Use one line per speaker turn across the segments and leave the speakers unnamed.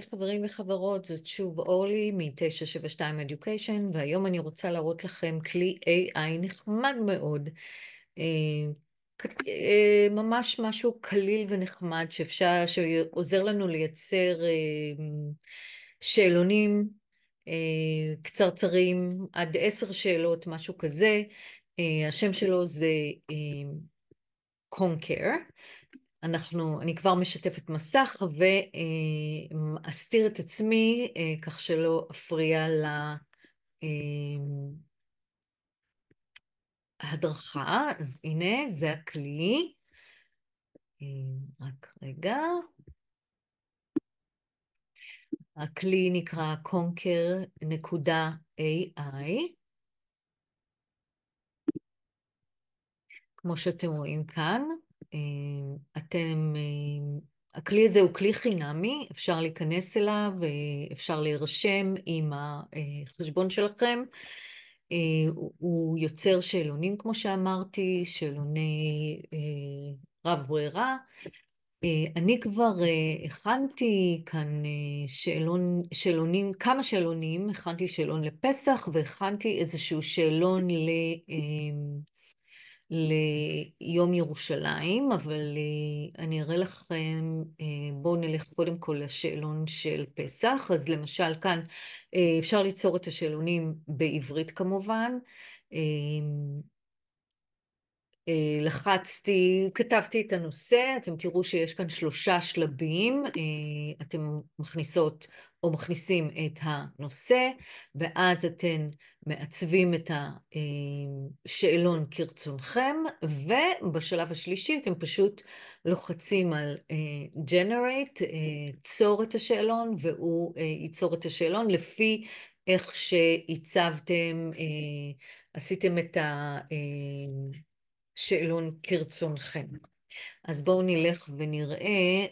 היי חברים וחברות, זאת שוב אורלי מ-972 Education, והיום אני רוצה להראות לכם כלי AI נחמד מאוד, אה, אה, ממש משהו קליל ונחמד שאפשר, שעוזר לנו לייצר אה, שאלונים קצרצרים, עד עשר שאלות, משהו כזה. השם שלו זה Concare. אנחנו, אני כבר משתפת מסך ואסתיר אה, את עצמי אה, כך שלא אפריע להדרכה. אה, אז הנה, זה הכלי. רק רגע. הכלי נקרא conquer.ai. כמו שאתם רואים כאן. אה, אתם, אה, הכלי הזה הוא כלי חינמי, אפשר להיכנס אליו, אה, אפשר להירשם עם החשבון שלכם. הוא יוצר שאלונים, כמו שאמרתי, שאלוני רב ברירה. אני כבר הכנתי כאן שאלון, שאלונים, כמה שאלונים, הכנתי שאלון לפסח והכנתי איזשהו שאלון ל... ליום ירושלים, אבל אה, אני אראה לכם, אה, בואו נלך קודם כל לשאלון של פסח. אז למשל כאן אה, אפשר ליצור את השאלונים בעברית כמובן. אמ, לחצתי, כתבתי את הנושא, אתם תראו שיש כאן שלושה שלבים, אתם מכניסות או מכניסים את הנושא, ואז אתם מעצבים את השאלון כרצונכם, ובשלב השלישי אתם פשוט לוחצים על אה, Generate, אה, צור את השאלון, והוא אה, ייצור את השאלון לפי איך שהצבתם, עשיתם את השאלון כרצונכם. אז בואו נלך ונראה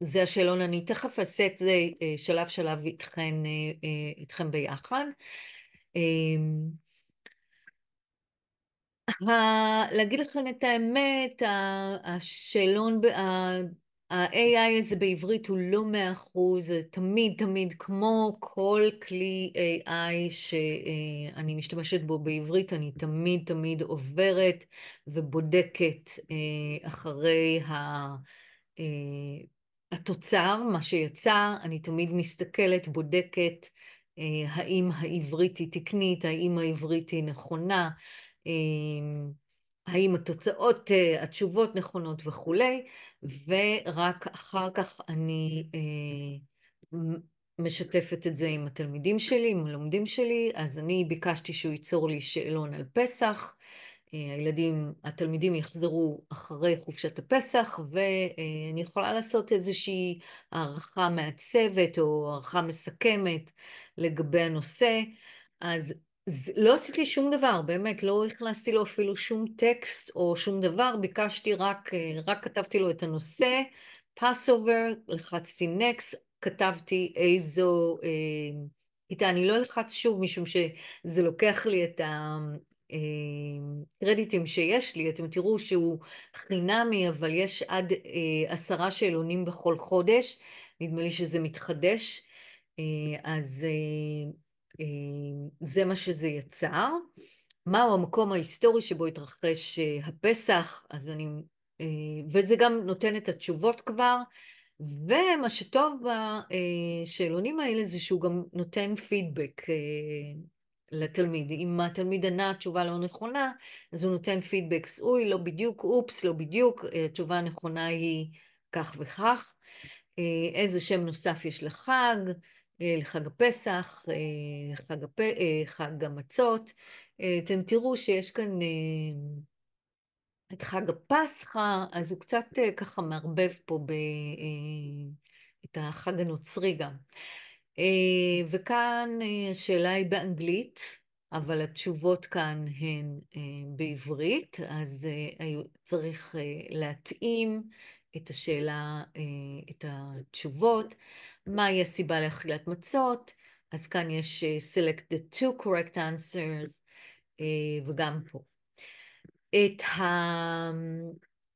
זה השאלון, אני תכף אעשה את זה אה, שלב שלב איתכן, אה, אה, איתכם ביחד. אמ, להגיד לכם את האמת, השאלון, ה-AI הזה בעברית הוא לא מאה אחוז, זה תמיד תמיד כמו כל כלי AI שאני משתמשת בו בעברית, אני תמיד תמיד עוברת ובודקת אחרי ה... התוצר, מה שיצא, אני תמיד מסתכלת, בודקת אה, האם העברית היא תקנית, האם העברית היא נכונה, אה, האם התוצאות, אה, התשובות נכונות וכולי, ורק אחר כך אני משתפת את זה עם התלמידים שלי, עם הלומדים שלי, אז אני ביקשתי שהוא ייצור לי שאלון על פסח. הילדים, התלמידים יחזרו אחרי חופשת הפסח, ואני יכולה לעשות איזושהי הערכה מעצבת או הערכה מסכמת לגבי הנושא. אז לא עשיתי שום דבר, באמת, לא הכנסתי לו אפילו שום טקסט או שום דבר, ביקשתי רק, רק כתבתי לו את הנושא, Passover, לחצתי נקסט, כתבתי איזו... אה, איתה אני לא אלחץ שוב משום שזה לוקח לי את, ה, אה, קרדיטים שיש לי, אתם תראו שהוא חינמי, אבל יש עד אה, עשרה שאלונים בכל חודש, נדמה לי שזה מתחדש, אה, אז זה מה שזה יצר. מהו המקום ההיסטורי שבו התרחש הפסח, אז אני, וזה גם נותן את התשובות כבר. ומה שטוב בשאלונים האלה זה שהוא גם נותן פידבק לתלמיד. אם התלמיד ענה תשובה לא נכונה, אז הוא נותן פידבק, אוי, לא בדיוק, אופס, לא בדיוק, אה, התשובה הנכונה היא כך וכך. אה, איזה שם נוסף יש לחג, אה, לחג הפסח, חג, הפ... חג המצות. אתם תראו שיש כאן את חג הפסחא, אז הוא קצת ככה מערבב פה ב... את החג הנוצרי גם. אה, וכאן אה, השאלה היא באנגלית, אבל התשובות כאן הן אה, בעברית, אז צריך להתאים את השאלה, את התשובות. מהי הסיבה לאכילת מצות? אז כאן יש select the two correct answers, וגם פה. את, ה...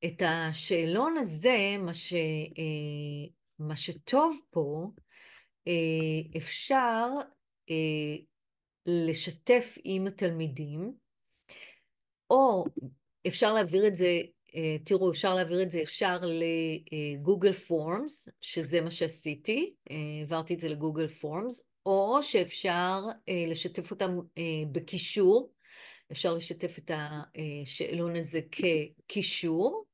את השאלון הזה, מה, ש... מה שטוב פה, אה, אפשר אה, לשתף עם התלמידים, או אפשר להעביר את זה, אה, תראו, אפשר להעביר את זה ישר לגוגל פורמס, שזה מה שעשיתי, העברתי את זה לגוגל פורמס, או שאפשר לשתף אותם בקישור, אפשר לשתף את השאלון הזה כקישור,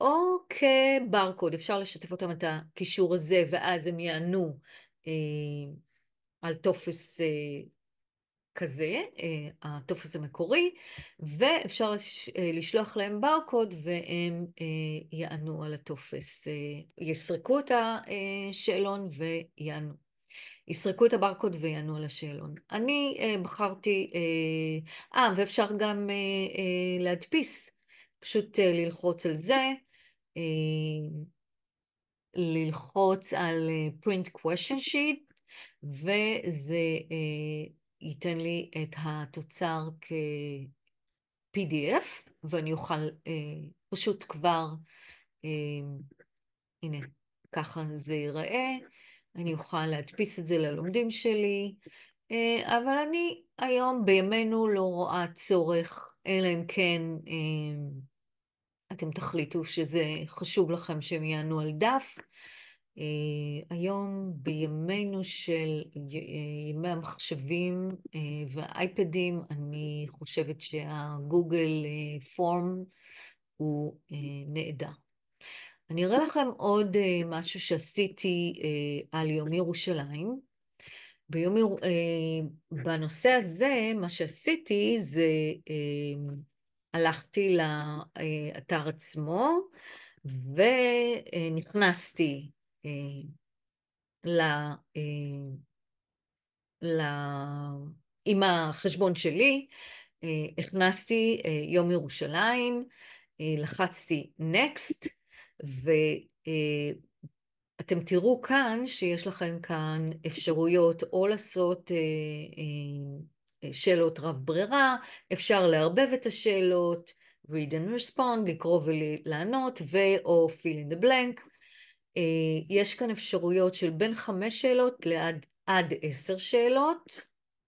או אוקיי, כברקוד, אפשר לשתף אותם את הקישור הזה, ואז הם יענו אה, על טופס אה, כזה, אה, הטופס המקורי, ואפשר לש, אה, לשלוח להם ברקוד, והם אה, יענו על הטופס, אה, יסרקו את השאלון אה, ויענו. יסרקו את הברקוד ויענו על השאלון. אני אה, בחרתי, אה, אה, ואפשר גם אה, אה, להדפיס, פשוט אה, ללחוץ על זה, אה, ללחוץ על אה, print question sheet, וזה אה, ייתן לי את התוצר כ-PDF, ואני אוכל פשוט כבר, הנה, ככה זה ייראה, אני אוכל להדפיס את זה ללומדים שלי, אבל אני היום בימינו לא רואה צורך, אלא אם כן אתם תחליטו שזה חשוב לכם שהם יענו על דף. אה, היום בימינו של אה, ימי המחשבים אה, והאייפדים, אני חושבת שהגוגל פורם הוא נהדר. אני אראה לכם עוד משהו שעשיתי על יום ירושלים. ביום, בנושא הזה, מה שעשיתי זה הלכתי לאתר עצמו ונכנסתי אה, ל... אה, ל... עם החשבון שלי, אה, הכנסתי יום ירושלים, לחצתי next, ואתם תראו כאן שיש לכם כאן אפשרויות או לעשות שאלות רב ברירה, אפשר לערבב את השאלות, read and respond, לקרוא ולענות, ו/או fill in the blank. אה, יש כאן אפשרויות של בין חמש שאלות לעד עד עשר שאלות.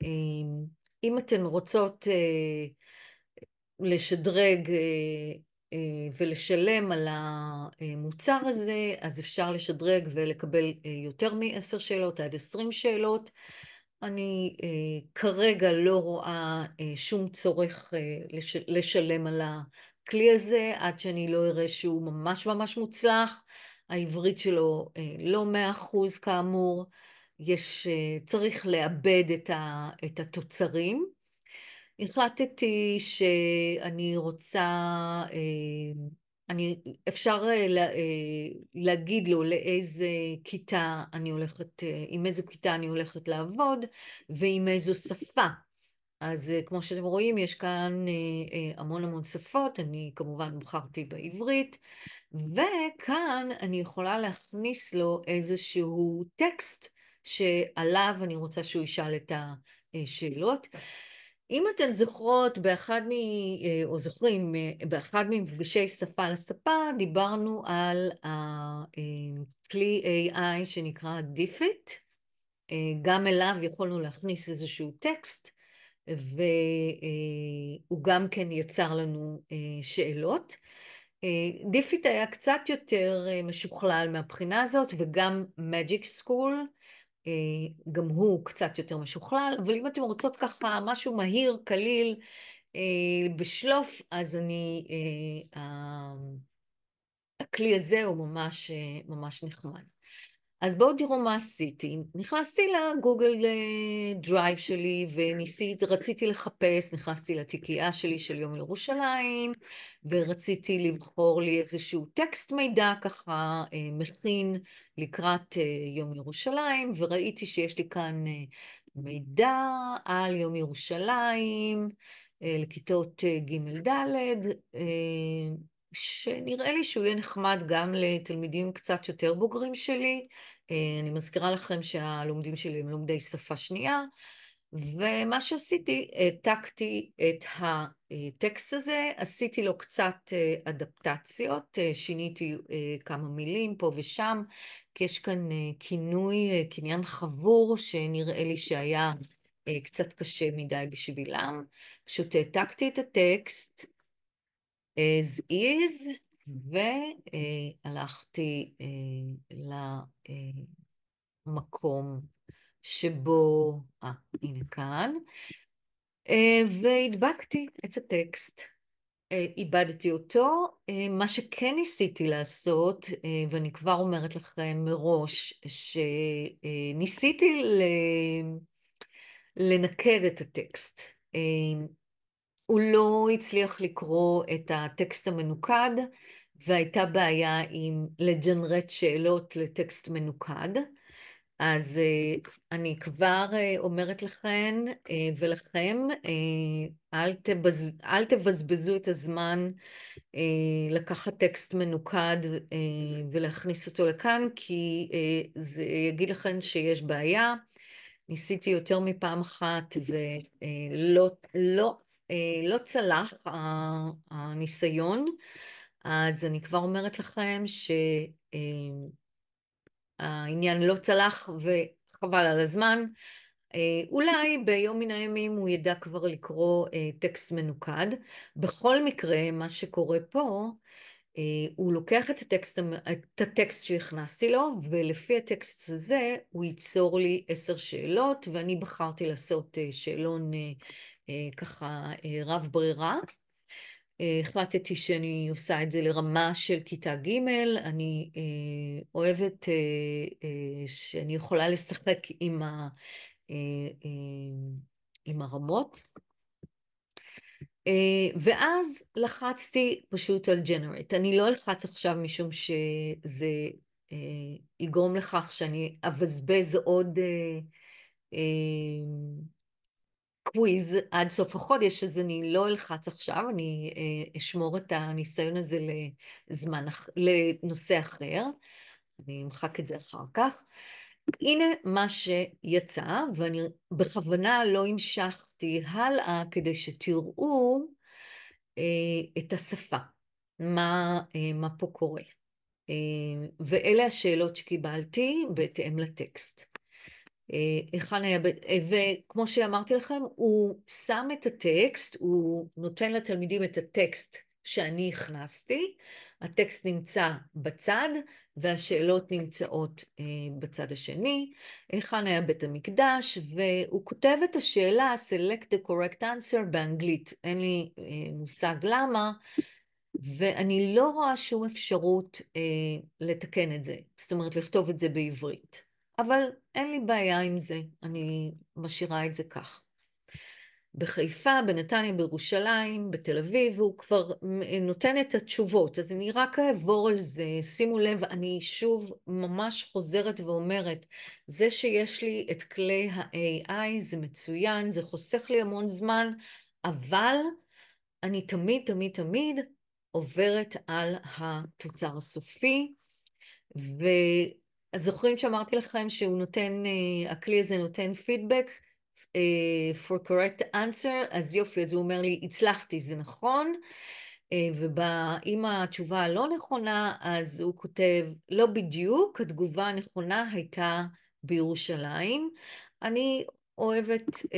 אה, אם אתן רוצות אה, לשדרג ולשלם על המוצר הזה, אז אפשר לשדרג ולקבל יותר מעשר שאלות עד עשרים שאלות. אני אה, כרגע לא רואה אה, שום צורך אה, לש, לשלם על הכלי הזה עד שאני לא אראה שהוא ממש ממש מוצלח. העברית שלו אה, לא מאה אחוז כאמור, יש, אה, צריך לאבד את, ה, את התוצרים. החלטתי שאני רוצה אה, אני, אפשר אה, לה, אה, להגיד לו לאיזה כיתה אני הולכת, אה, עם איזו כיתה אני הולכת לעבוד ועם איזו שפה. אז כמו שאתם רואים, יש כאן המון המון שפות, אני כמובן בחרתי בעברית, וכאן אני יכולה להכניס לו איזשהו טקסט שעליו אני רוצה שהוא ישאל את השאלות. כן. אם אתן זוכרות באחד מ... אה, או זוכרים, אה, באחד ממפגשי שפה לספה, דיברנו על הכלי אה, AI שנקרא דיפיט. גם אליו יכולנו להכניס איזשהו טקסט, והוא גם כן יצר לנו שאלות. דיפיט היה קצת יותר משוכלל מהבחינה הזאת, וגם מג'יק סקול. אה, גם הוא קצת יותר משוכלל, אבל אם אתם רוצות ככה משהו מהיר, קליל, אה, בשלוף, אז אני, אה, הכלי הזה הוא ממש, ממש נחמד. אז בואו תראו מה עשיתי. נכנסתי לגוגל אה, דרייב שלי וניסיתי, רציתי לחפש, נכנסתי לתיקייה שלי של יום ירושלים, ורציתי לבחור לי איזשהו טקסט מידע ככה אה, מכין לקראת אה, יום ירושלים, וראיתי שיש לי כאן מידע על יום ירושלים לכיתות ג'-ד', שנראה לי שהוא יהיה נחמד גם לתלמידים קצת יותר בוגרים שלי. אה, אני מזכירה לכם שהלומדים שלי הם לומדי שפה שנייה, ומה שעשיתי, העתקתי את הטקסט הזה, עשיתי לו קצת אה, אדפטציות, אה, שיניתי כמה מילים פה ושם, כי יש כאן כינוי, קניין חבור, שנראה לי שהיה קצת קשה מדי בשבילם. פשוט העתקתי את הטקסט, as is, והלכתי אה, אה, למקום שבו, אה, הנה כאן, אה, והדבקתי את הטקסט. איבדתי אותו. מה שכן ניסיתי לעשות, ואני כבר אומרת לכם מראש, שניסיתי לנקד את הטקסט. הוא לא הצליח לקרוא את הטקסט המנוקד, והייתה בעיה עם לג'נרט שאלות לטקסט מנוקד. אז אה, אני כבר אה, אומרת לכן אה, ולכם, אל, תבז... אל תבזבזו את הזמן לקחת טקסט מנוקד ולהכניס אותו לכאן, כי זה יגיד לכם שיש בעיה. ניסיתי יותר מפעם אחת ולא לא, לא אה, לא צלח הניסיון, אז אני כבר אומרת לכם שהעניין אה, לא צלח וחבל על הזמן. אה, אולי ביום מן הימים הוא ידע כבר לקרוא טקסט מנוקד. בכל מקרה, מה שקורה פה, הוא לוקח את הטקסט, את הטקסט שהכנסתי לו, ולפי הטקסט הזה הוא ייצור לי עשר שאלות, ואני בחרתי לעשות שאלון אה, ככה אה, רב ברירה. אה, החלטתי שאני עושה את זה לרמה של כיתה ג', אני אוהבת שאני יכולה לשחק עם, ה, עם הרמות. ואז לחצתי פשוט על ג'נרט. אני לא אלחץ עכשיו משום שזה יגרום לכך שאני אבזבז עוד קוויז עד סוף החודש, אז אני לא אלחץ עכשיו, אני אה, אשמור את הניסיון הזה לזמן, לנושא אחר. אני אמחק את זה אחר כך. הנה מה שיצא, ואני בכוונה לא המשכתי הלאה כדי שתראו אה, את השפה, מה, אה, מה פה קורה. אה, ואלה השאלות שקיבלתי בהתאם לטקסט. אה, היכן היה, אה, וכמו שאמרתי לכם, הוא שם את הטקסט, הוא נותן לתלמידים את הטקסט שאני הכנסתי, הטקסט נמצא בצד והשאלות נמצאות אה, בצד השני, היכן היה בית המקדש, והוא כותב את השאלה Select the correct answer באנגלית, אין לי מושג למה, ואני לא רואה שום אפשרות אה, לתקן את זה, זאת אומרת לכתוב את זה בעברית. אבל אין לי בעיה עם זה, אני משאירה את זה כך. בחיפה, בנתניה, בירושלים, בתל אביב, הוא כבר נותן את התשובות. אז אני רק אעבור על זה. שימו לב, אני שוב ממש חוזרת ואומרת, זה שיש לי את כלי ה-AI זה מצוין, זה חוסך לי המון זמן, אבל אני תמיד, תמיד, תמיד עוברת על התוצר הסופי. ו... אז זוכרים שאמרתי לכם שהוא נותן, אה, הכלי הזה נותן פידבק uh, אה, for correct answer, אז יופי, אז הוא אומר לי, הצלחתי, זה נכון. uh, אה, ואם התשובה הלא נכונה, אז הוא כותב, לא בדיוק, התגובה הנכונה הייתה בירושלים. אני אוהבת uh,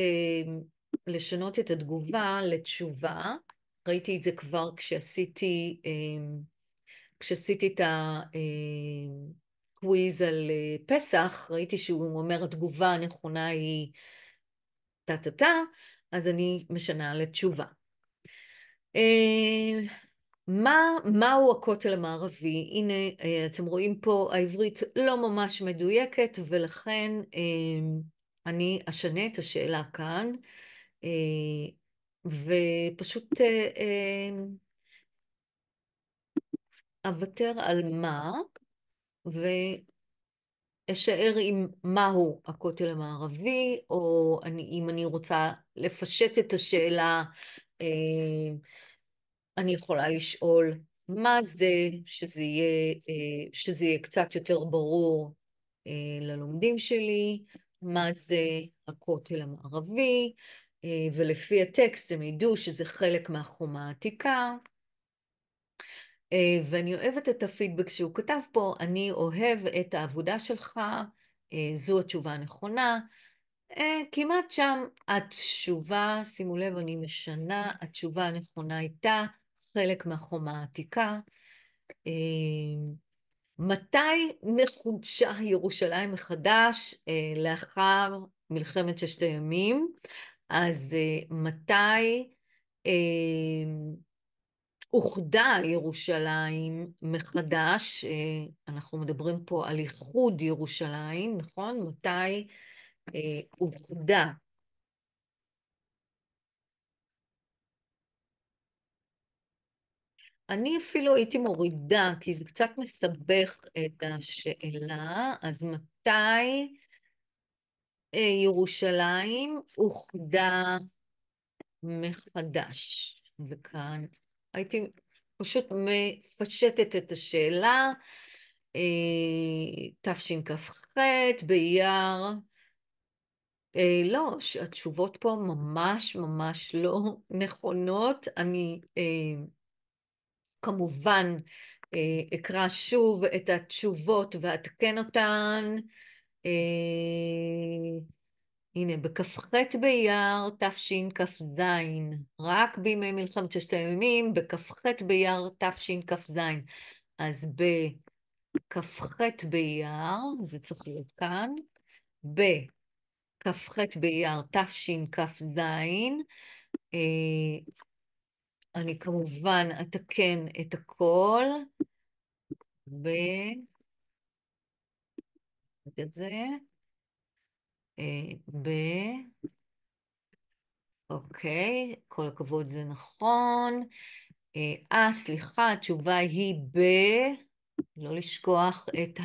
לשנות את התגובה לתשובה. ראיתי את זה כבר כשעשיתי, uh, כשעשיתי את ה... Uh, קוויז על אה, פסח, ראיתי שהוא אומר התגובה הנכונה היא טה-טה-טה, אז אני משנה לתשובה. אה, מה, מהו הכותל המערבי? הנה, אה, אתם רואים פה, העברית לא ממש מדויקת, ולכן אני אשנה את השאלה כאן, ופשוט אוותר על מה. ואשאר עם מהו הכותל המערבי, או אני, אם אני רוצה לפשט את השאלה, אה, אני יכולה לשאול מה זה, שזה יהיה, אה, שזה יהיה קצת יותר ברור אה, ללומדים שלי, מה זה הכותל המערבי, ולפי הטקסט הם ידעו שזה חלק מהחומה העתיקה. אה, ואני אוהבת את הפידבק שהוא כתב פה, אני אוהב את העבודה שלך, אה, זו התשובה הנכונה. אה, כמעט שם התשובה, שימו לב, אני משנה, התשובה הנכונה הייתה חלק מהחומה העתיקה. מתי נחודשה ירושלים מחדש? לאחר מלחמת ששת הימים. אז מתי אוחדה ירושלים מחדש, אה, אנחנו מדברים פה על איחוד ירושלים, נכון? מתי אה, אוחדה? אני אפילו הייתי מורידה, כי זה קצת מסבך את השאלה, אז מתי אה, ירושלים אוחדה מחדש? וכאן הייתי פשוט מפשטת את השאלה, אה, תשכ"ח, באייר, אה, לא, התשובות פה ממש ממש לא נכונות. אני אה, כמובן אקרא שוב את התשובות ואתקן אותן. הנה, בכ"ח באייר תשכ"ז, רק בימי מלחמת ששת הימים, בכ"ח באייר תשכ"ז. אז בכ"ח באייר, זה צריך להיות כאן, בכ"ח באייר תשכ"ז, אה, אני כמובן אתקן את הכל, ב... את זה. אה, ב... אוקיי, כל הכבוד זה נכון. אה, אה, סליחה, התשובה היא ב... לא לשכוח את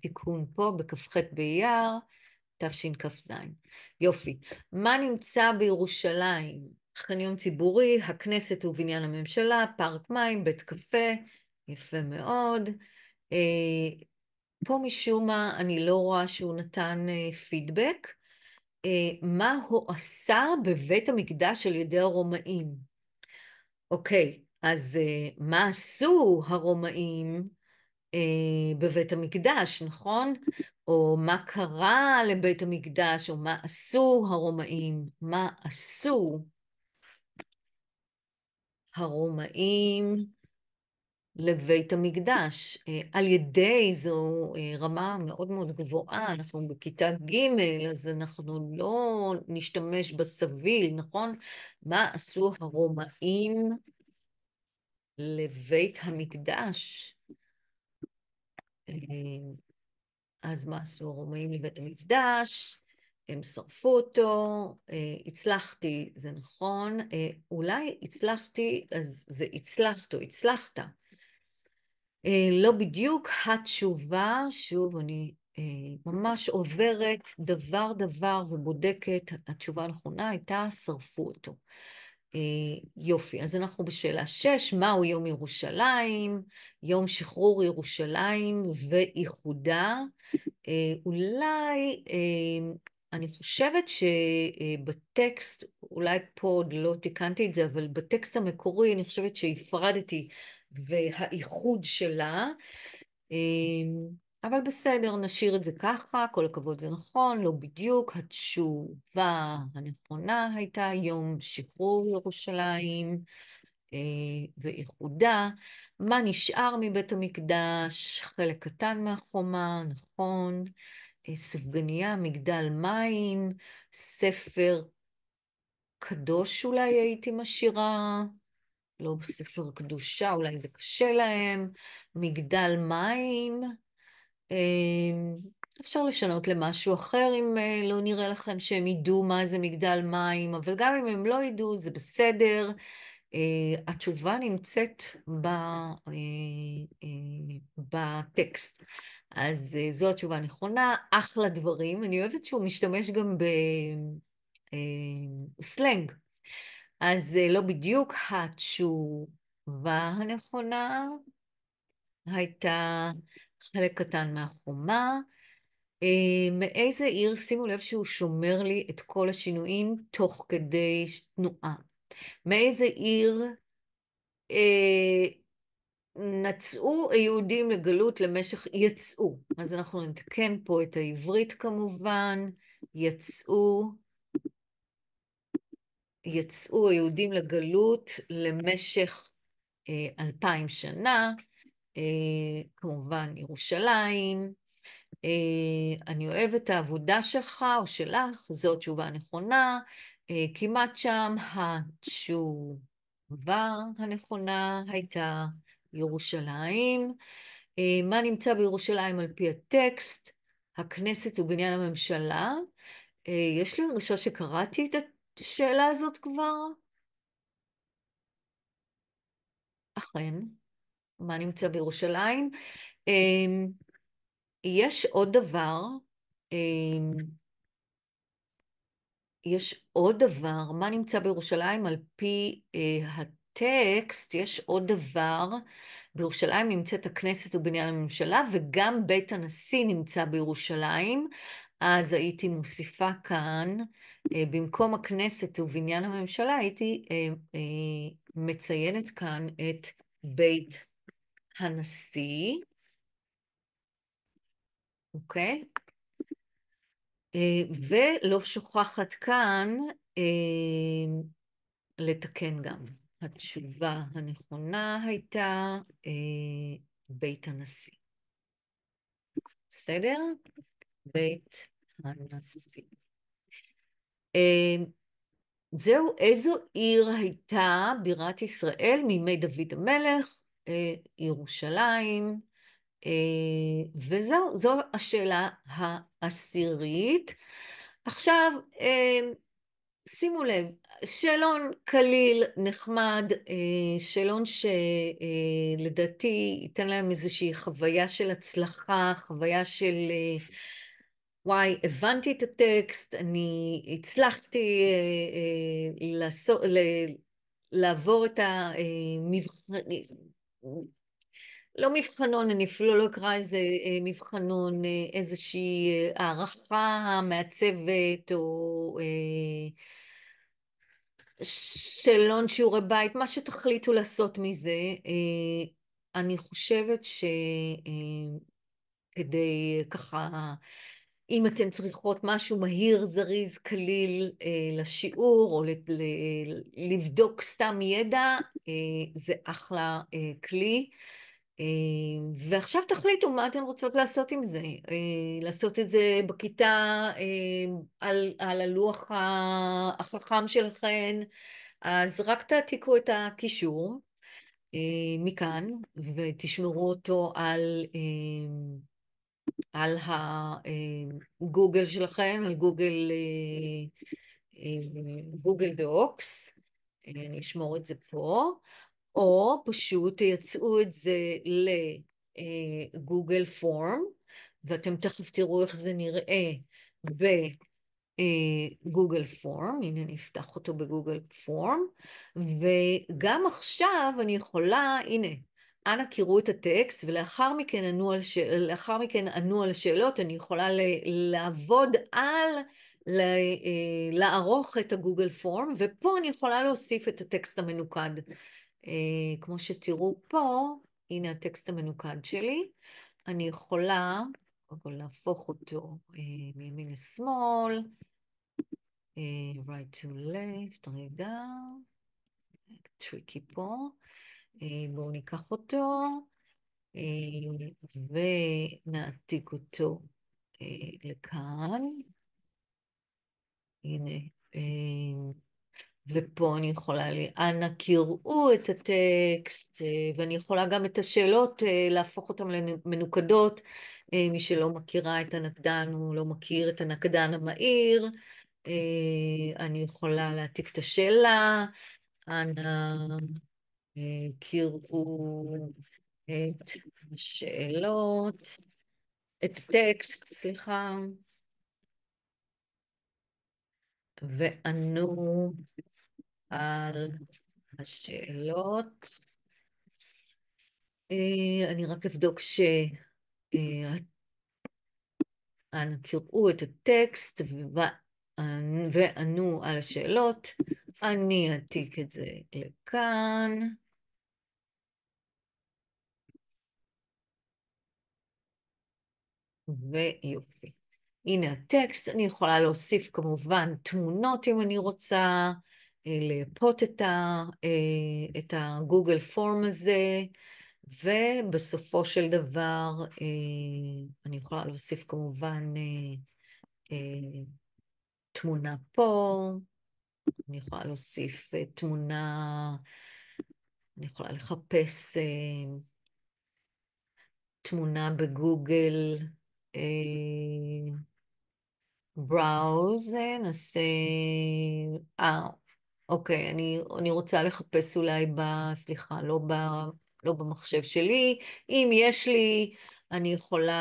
התיקון אה, פה, בכ"ח באייר, תשכ"ז. יופי. מה נמצא בירושלים? חניון ציבורי, הכנסת ובניין הממשלה, פארק מים, בית קפה, יפה מאוד. פה משום מה אני לא רואה שהוא נתן אה, פידבק. אה, מה הוא עשה בבית המקדש על ידי הרומאים? אוקיי, אז אה, מה עשו הרומאים בבית המקדש, נכון? או מה קרה לבית המקדש, או מה עשו הרומאים? מה עשו הרומאים לבית המקדש. אה, על ידי זו אה, רמה מאוד מאוד גבוהה, אנחנו בכיתה ג', אז אנחנו לא נשתמש בסביל, נכון? מה עשו הרומאים לבית המקדש? אה, אז מה עשו הרומאים לבית המקדש? הם שרפו אותו, הצלחתי, זה נכון, אולי הצלחתי, אז זה הצלחתו, הצלחת. אה, לא בדיוק התשובה, שוב, אני אה, ממש עוברת דבר דבר ובודקת, התשובה הנכונה הייתה, שרפו אותו. אה, יופי, אז אנחנו בשאלה 6, מהו יום ירושלים? יום שחרור ירושלים ואיחודה. אולי, אני חושבת שבטקסט, אולי פה עוד לא תיקנתי את זה, אבל בטקסט המקורי אני חושבת שהפרדתי והאיחוד שלה. אמ, אבל בסדר, נשאיר את זה ככה, כל הכבוד זה נכון, לא בדיוק. התשובה הנכונה הייתה יום שחרור ירושלים אה, ואיחודה. מה נשאר מבית המקדש? חלק קטן מהחומה, נכון. אה, סופגניה, מגדל מים, ספר קדוש אולי הייתי משאירה. לא בספר קדושה, אולי זה קשה להם, מגדל מים. אמ, אפשר לשנות למשהו אחר אם אה, לא נראה לכם שהם ידעו מה זה מגדל מים, אבל גם אם הם לא ידעו, זה בסדר. אה, התשובה נמצאת ב, אה, בטקסט. אז זו התשובה הנכונה, אחלה דברים. אני אוהבת שהוא משתמש גם בסלנג. אז זה לא בדיוק התשובה הנכונה, הייתה חלק קטן מהחומה. אה, מאיזה עיר, שימו לב שהוא שומר לי את כל השינויים תוך כדי תנועה. מאיזה עיר אה, נצאו היהודים לגלות למשך יצאו. אז אנחנו נתקן פה את העברית כמובן, יצאו יצאו היהודים לגלות למשך אה, אלפיים שנה, אה, כמובן ירושלים. אה, אני אוהב את העבודה שלך או שלך, זו התשובה הנכונה. כמעט שם התשובה הנכונה הייתה ירושלים. מה נמצא בירושלים על פי הטקסט? הכנסת ובניין הממשלה. יש לי הרגשה שקראתי את השאלה הזאת כבר? אכן, מה נמצא בירושלים? אמ, יש עוד דבר, אמ, יש עוד דבר, מה נמצא בירושלים על פי אה, הטקסט, יש עוד דבר, בירושלים נמצאת הכנסת ובניין הממשלה וגם בית הנשיא נמצא בירושלים, אז הייתי מוסיפה כאן אה, במקום הכנסת ובניין הממשלה, הייתי אה, אה, מציינת כאן את בית הנשיא, אוקיי? ולא שוכחת כאן לתקן גם. התשובה הנכונה הייתה בית הנשיא. בסדר? בית הנשיא. אה, זהו, איזו עיר הייתה בירת ישראל מימי דוד המלך, אה, ירושלים, אה, וזהו, זו השאלה העשירית. עכשיו, שימו לב, שאלון קליל, נחמד, שאלון שלדעתי ייתן להם איזושהי חוויה של הצלחה, חוויה של וואי, הבנתי את הטקסט, אני הצלחתי אה, אה, לעשות, ל, לעבור את המבחן, אה, לא מבחנון, אני אפילו לא אקרא איזה אה, מבחנון, אה, איזושהי אה, הערכה מהצוות, או אה, שאלון שיעורי בית, מה שתחליטו לעשות מזה. אה, אני חושבת שכדי אה, ככה אם אתן צריכות משהו מהיר, זריז, קליל אה, לשיעור, או ל, ל, לבדוק סתם ידע, אה, זה אחלה אה, כלי. אה, ועכשיו תחליטו מה אתן רוצות לעשות עם זה. אה, לעשות את זה בכיתה, אה, על, על הלוח החכם שלכן, אז רק תעתיקו את הקישור אה, מכאן, ותשמרו אותו על... אה, על הגוגל אה, שלכם, על גוגל, אה, אה, גוגל דוקס, אני אשמור את זה פה, או פשוט תייצאו את זה לגוגל פורם, ואתם תכף תראו איך זה נראה בגוגל פורם, הנה אני אפתח אותו בגוגל פורם, וגם עכשיו אני יכולה, הנה, אנא קראו את הטקסט ולאחר מכן ענו על, ש... מכן ענו על שאלות, אני יכולה ל... לעבוד על ל... אה, לערוך את הגוגל פורם, ופה אני יכולה להוסיף את הטקסט המנוקד. אה, כמו שתראו פה, הנה הטקסט המנוקד שלי. אני יכולה, קודם כל להפוך אותו אה, מימין לשמאל, right to left, רגע, טריקי פה. אה, בואו ניקח אותו אה, ונעתיק אותו אה, לכאן. הנה. ופה אני יכולה, אנא קראו את הטקסט, ואני יכולה גם את השאלות להפוך אותן למנוקדות. מי שלא מכירה את הנקדן, הוא לא מכיר את הנקדן המהיר. אני יכולה להעתיק את השאלה, אנא אה, קראו את השאלות, את הטקסט, סליחה, וענו על השאלות. אה, אני רק אבדוק ש... אה, אנא קראו את הטקסט וענו על השאלות. אני אעתיק את זה לכאן. ויופי. הנה הטקסט, אני יכולה להוסיף כמובן תמונות אם אני רוצה, אה, לייפות את, ה, אה, את הגוגל פורם הזה, ובסופו של דבר אה, אני יכולה להוסיף כמובן תמונה פה, אני יכולה להוסיף תמונה, אני יכולה לחפש תמונה בגוגל, בראוז, אה, נעשה... אה, אוקיי, אני, אני רוצה לחפש אולי ב... סליחה, לא, ב, לא במחשב שלי. אם יש לי, אני יכולה...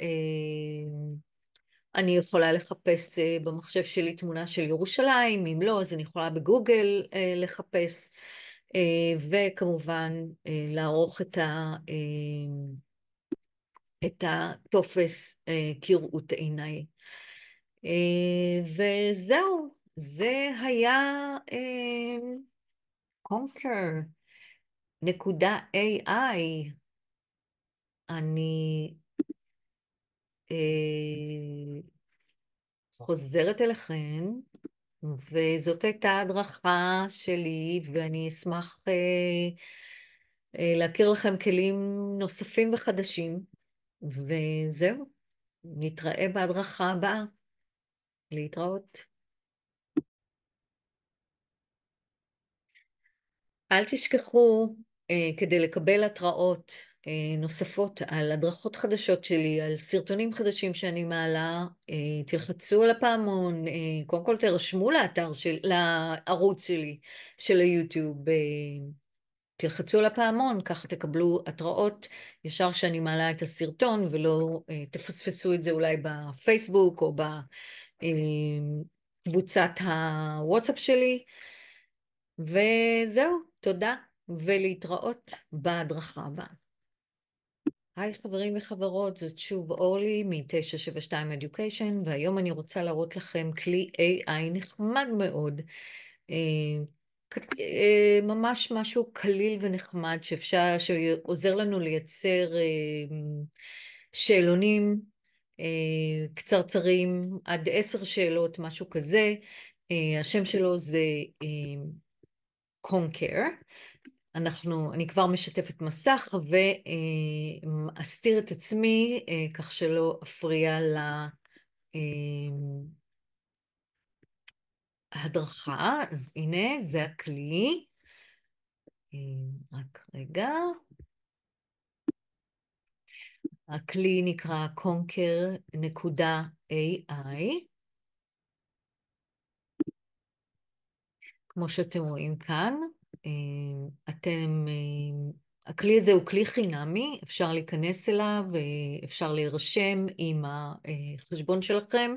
אה, אני יכולה לחפש uh, במחשב שלי תמונה של ירושלים, אם לא, אז אני יכולה בגוגל uh, לחפש, uh, וכמובן uh, לערוך את ה... את הטופס אה, כראות עיניי. אה, וזהו, זה היה קונקר, אה, נקודה AI. אני חוזרת אליכם, וזאת הייתה הדרכה שלי, ואני אשמח להכיר לכם כלים נוספים וחדשים. וזהו, נתראה בהדרכה הבאה. להתראות. אל תשכחו, אה, כדי לקבל התראות אה, נוספות על הדרכות חדשות שלי, על סרטונים חדשים שאני מעלה, אה, תלחצו על הפעמון, קודם כל תירשמו לאתר של, לערוץ שלי, של היוטיוב. תלחצו על הפעמון, ככה תקבלו התראות ישר שאני מעלה את הסרטון ולא אה, תפספסו את זה אולי בפייסבוק או בקבוצת אה, הוואטסאפ שלי. וזהו, תודה ולהתראות בהדרכה הבאה. היי חברים וחברות, זאת שוב אורלי מ-972 Education, והיום אני רוצה להראות לכם כלי AI נחמד מאוד. אה, אה, ממש משהו קליל ונחמד שאפשר, שעוזר לנו לייצר אה, שאלונים אה, קצרצרים, עד עשר שאלות, משהו כזה. השם שלו זה קונקר. אנחנו, אני כבר משתפת מסך ואסתיר את עצמי כך שלא אפריע ל... הדרכה, אז הנה, זה הכלי. אה, רק רגע. הכלי נקרא conquer.ai. כמו שאתם רואים כאן, אה, אתם, אה, הכלי הזה הוא כלי חינמי, אפשר להיכנס אליו, אפשר להירשם עם החשבון שלכם.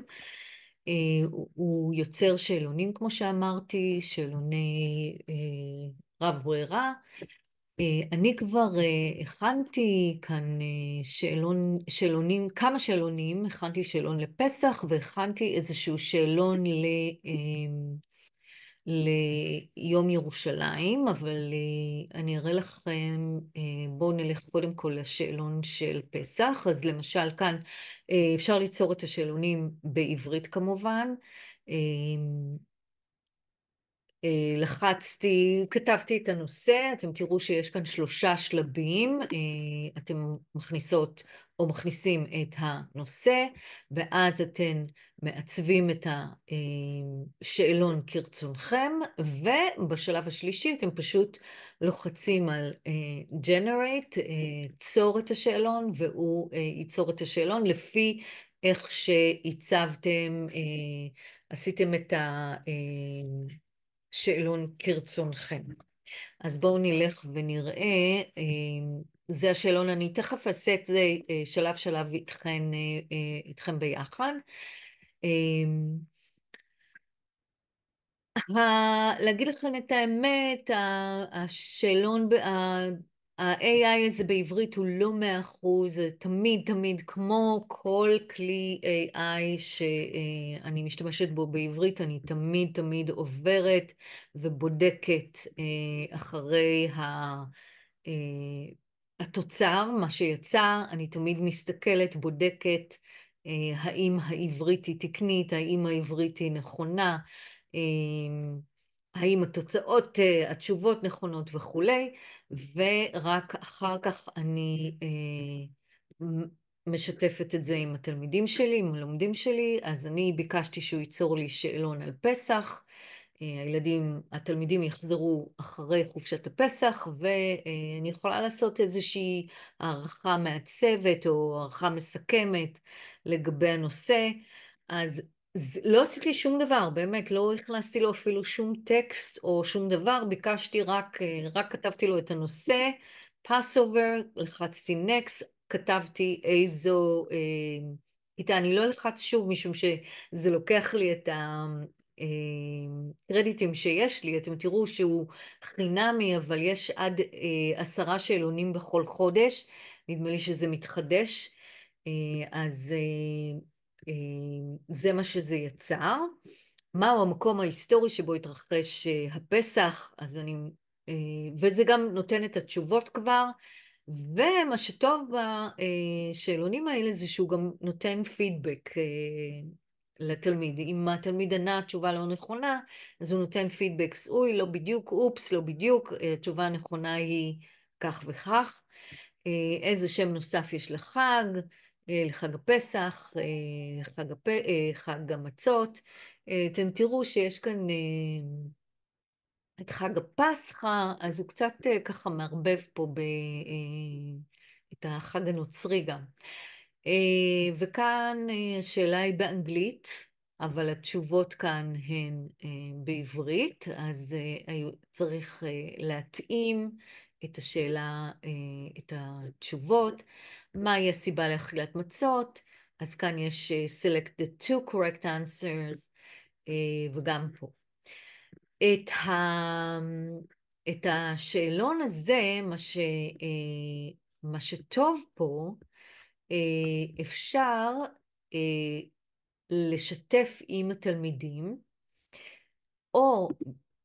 אה, הוא הוא יוצר שאלונים, כמו שאמרתי, שאלוני אה, רב ברירה. אה, אני כבר אה, הכנתי כאן אה, שאלון, שאלונים, כמה שאלונים, הכנתי שאלון לפסח והכנתי איזשהו שאלון ל... אה, ליום ירושלים, אבל אה, אני אראה לכם, אה, בואו נלך קודם כל לשאלון של פסח. אז למשל כאן אה, אפשר ליצור את השאלונים בעברית כמובן. אמ, לחצתי, כתבתי את הנושא, אתם תראו שיש כאן שלושה שלבים, אתם מכניסות או מכניסים את הנושא, ואז אתם מעצבים את השאלון כרצונכם, ובשלב השלישי אתם פשוט לוחצים על אה, Generate, אה, צור את השאלון, והוא אה, ייצור את השאלון לפי איך שהצבתם, עשיתם את השאלון כרצונכם. אז בואו נלך ונראה זה השאלון, אני תכף אעשה את זה אה, שלב שלב איתכן, אה, אה, איתכם ביחד. אמ, להגיד לכם את האמת, השאלון, ה-AI הזה בעברית הוא לא מאה אחוז, זה תמיד תמיד כמו כל כלי AI שאני משתמשת בו בעברית, אני תמיד תמיד עוברת ובודקת אחרי ה... התוצר, מה שיצא, אני תמיד מסתכלת, בודקת אה, האם העברית היא תקנית, האם העברית היא נכונה, אה, האם התוצאות, אה, התשובות נכונות וכולי, ורק אחר כך אני משתפת את זה עם התלמידים שלי, עם הלומדים שלי, אז אני ביקשתי שהוא ייצור לי שאלון על פסח. אה, הילדים, התלמידים יחזרו אחרי חופשת הפסח, ואני יכולה לעשות איזושהי הערכה מעצבת או הערכה מסכמת לגבי הנושא. אז לא עשיתי שום דבר, באמת, לא הכנסתי לו אפילו שום טקסט או שום דבר, ביקשתי רק, אה, רק כתבתי לו את הנושא, Passover, לחצתי נקסט, כתבתי איזו... אה, איתה אני לא אלחץ שוב, משום שזה לוקח לי את, ה, הקרדיטים אה, שיש לי, אתם תראו שהוא חינמי, אבל יש עד אה, עשרה שאלונים בכל חודש, נדמה לי שזה מתחדש, אה, אז זה מה שזה יצר. מהו המקום ההיסטורי שבו התרחש הפסח, אז אני, וזה גם נותן את התשובות כבר. ומה שטוב בשאלונים האלה זה שהוא גם נותן פידבק לתלמיד. אם התלמיד ענה תשובה לא נכונה, אז הוא נותן פידבק, אוי, לא בדיוק, אופס, לא בדיוק, אה, התשובה הנכונה היא כך וכך. אה, איזה שם נוסף יש לחג, אה, לחג הפסח, חג, הפ... חג המצות. אתם תראו שיש כאן את חג הפסחא, אז הוא קצת ככה מערבב פה ב... את החג הנוצרי גם. אה, וכאן אה, השאלה היא באנגלית, אבל התשובות כאן הן אה, בעברית, אז צריך להתאים את השאלה, את התשובות. מהי הסיבה לאכילת מצות? אז כאן יש select the two correct answers, וגם פה. את, ה... את השאלון הזה, מה, ש... מה שטוב פה, אה, אפשר אה, לשתף עם התלמידים, או